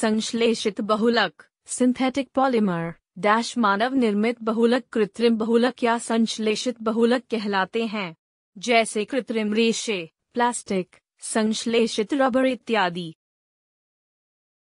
संश्लेषित बहुलक synthetic polymer dash मानव निर्मित बहुलक कृत्रिम बहुलक या संश्लेषित बहुलक कहलाते हैं जैसे कृत्रिम रेशे प्लास्टिक संश्लेषित रबर इत्यादि